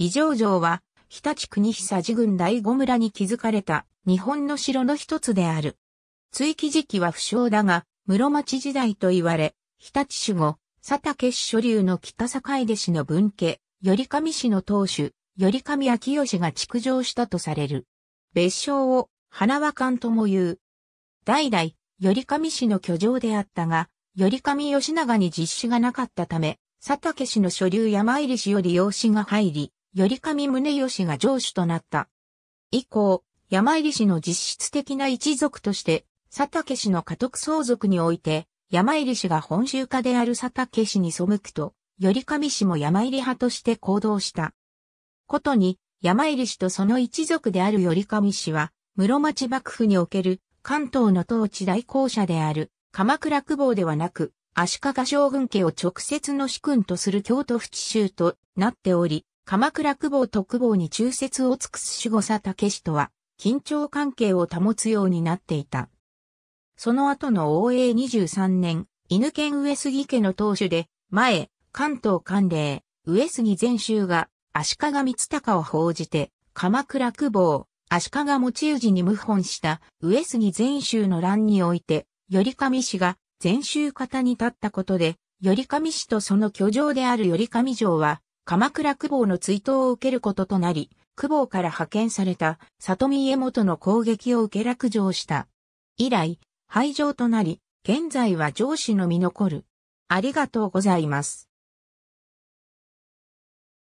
異常城は、日立国久寺郡第五村に築かれた日本の城の一つである。追記時期は不詳だが、室町時代と言われ、日立守護、佐竹氏所流の北坂出氏の分家、頼上氏の当主、頼上明義が築城したとされる。別称を花輪館とも言う。代々、頼上氏の居城であったが、頼上義長に実施がなかったため、佐竹氏の所流山入氏より養子が入り、頼上宗義が城主となった。以降、山入氏の実質的な一族として、佐竹氏の家督相続において、山入氏が本州家である佐竹氏に背くと、頼上氏も山入派として行動した。ことに、山入氏とその一族である頼上氏は、室町幕府における関東の統治代行者である鎌倉久保ではなく、足利将軍家を直接の主君とする京都府知州となっており、鎌倉久保特防に忠説を尽くす守護佐武氏とは、緊張関係を保つようになっていた。その後の応永23年、犬犬上杉家の当主で、前、関東関令、上杉全州が、足利光隆を報じて、鎌倉久保、足利持氏に謀反した上杉全州の乱において、頼上氏が全州方に立ったことで、頼上氏とその居城である頼上城は、鎌倉久保の追悼を受けることとなり、久保から派遣された里見家元の攻撃を受け落城した。以来、廃城となり、現在は上司の身残る。ありがとうございます。